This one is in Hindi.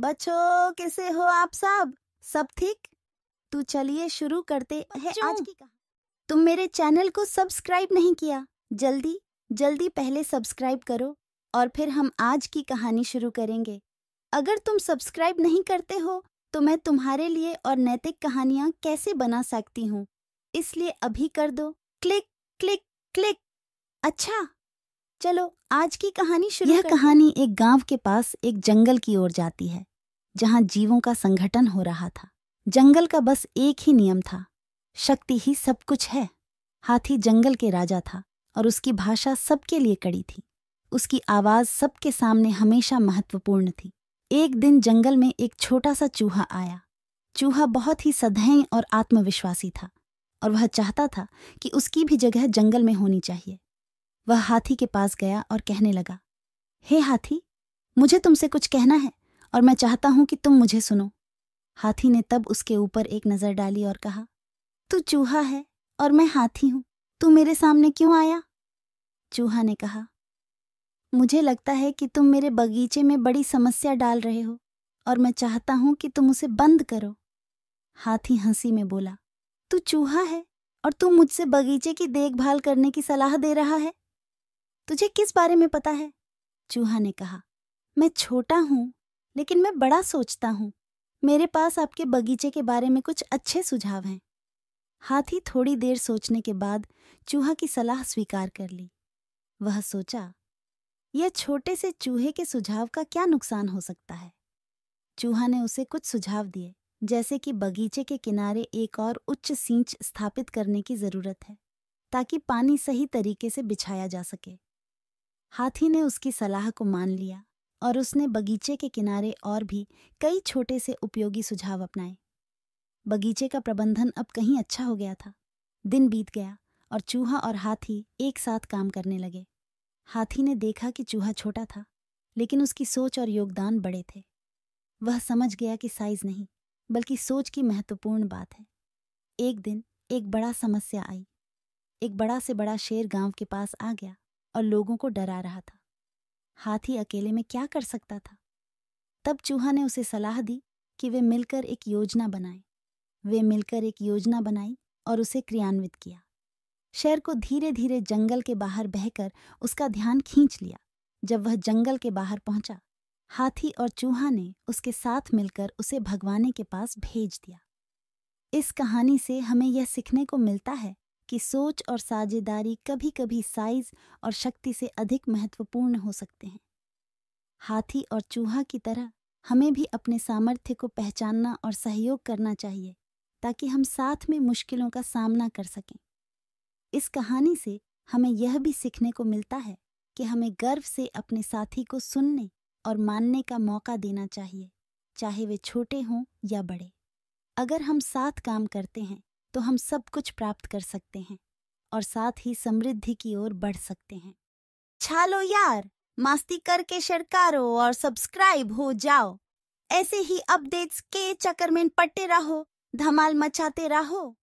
बच्चों कैसे हो आप सब सब ठीक तो चलिए शुरू करते हैं आज की तुम मेरे चैनल को सब्सक्राइब नहीं किया जल्दी जल्दी पहले सब्सक्राइब करो और फिर हम आज की कहानी शुरू करेंगे अगर तुम सब्सक्राइब नहीं करते हो तो मैं तुम्हारे लिए और नैतिक कहानियाँ कैसे बना सकती हूँ इसलिए अभी कर दो क्लिक क्लिक क्लिक अच्छा चलो आज की कहानी शुरू यह कहानी एक गांव के पास एक जंगल की ओर जाती है जहां जीवों का संगठन हो रहा था जंगल का बस एक ही नियम था शक्ति ही सब कुछ है हाथी जंगल के राजा था और उसकी भाषा सबके लिए कड़ी थी उसकी आवाज सबके सामने हमेशा महत्वपूर्ण थी एक दिन जंगल में एक छोटा सा चूहा आया चूहा बहुत ही सदैं और आत्मविश्वासी था और वह चाहता था कि उसकी भी जगह जंगल में होनी चाहिए वह हाथी के पास गया और कहने लगा हे हाथी मुझे तुमसे कुछ कहना है और मैं चाहता हूं कि तुम मुझे सुनो हाथी ने तब उसके ऊपर एक नज़र डाली और कहा तू चूहा है और मैं हाथी हूं तू मेरे सामने क्यों आया चूहा ने कहा मुझे लगता है कि तुम मेरे बगीचे में बड़ी समस्या डाल रहे हो और मैं चाहता हूं कि तुम उसे बंद करो हाथी हंसी में बोला तू चूहा है और तू मुझसे बगीचे की देखभाल करने की सलाह दे रहा है तुझे किस बारे में पता है चूहा ने कहा मैं छोटा हूं लेकिन मैं बड़ा सोचता हूँ मेरे पास आपके बगीचे के बारे में कुछ अच्छे सुझाव हैं हाथी थोड़ी देर सोचने के बाद चूहा की सलाह स्वीकार कर ली वह सोचा यह छोटे से चूहे के सुझाव का क्या नुकसान हो सकता है चूहा ने उसे कुछ सुझाव दिए जैसे कि बगीचे के किनारे एक और उच्च सींच स्थापित करने की जरूरत है ताकि पानी सही तरीके से बिछाया जा सके हाथी ने उसकी सलाह को मान लिया और उसने बगीचे के किनारे और भी कई छोटे से उपयोगी सुझाव अपनाए बगीचे का प्रबंधन अब कहीं अच्छा हो गया था दिन बीत गया और चूहा और हाथी एक साथ काम करने लगे हाथी ने देखा कि चूहा छोटा था लेकिन उसकी सोच और योगदान बड़े थे वह समझ गया कि साइज नहीं बल्कि सोच की महत्वपूर्ण बात है एक दिन एक बड़ा समस्या आई एक बड़ा से बड़ा शेर गांव के पास आ गया और लोगों को डरा रहा था हाथी अकेले में क्या कर सकता था तब चूहा ने उसे सलाह दी कि वे मिलकर एक योजना बनाएं वे मिलकर एक योजना बनाई और उसे क्रियान्वित किया शेर को धीरे धीरे जंगल के बाहर बहकर उसका ध्यान खींच लिया जब वह जंगल के बाहर पहुंचा हाथी और चूहा ने उसके साथ मिलकर उसे भगवाने के पास भेज दिया इस कहानी से हमें यह सीखने को मिलता है कि सोच और साझेदारी कभी कभी साइज और शक्ति से अधिक महत्वपूर्ण हो सकते हैं हाथी और चूहा की तरह हमें भी अपने सामर्थ्य को पहचानना और सहयोग करना चाहिए ताकि हम साथ में मुश्किलों का सामना कर सकें इस कहानी से हमें यह भी सीखने को मिलता है कि हमें गर्व से अपने साथी को सुनने और मानने का मौका देना चाहिए चाहे वे छोटे हों या बड़े अगर हम साथ काम करते हैं तो हम सब कुछ प्राप्त कर सकते हैं और साथ ही समृद्धि की ओर बढ़ सकते हैं छालो यार मास्ती करके शरकारो और सब्सक्राइब हो जाओ ऐसे ही अपडेट्स के चक्कर में पट्टे रहो धमाल मचाते रहो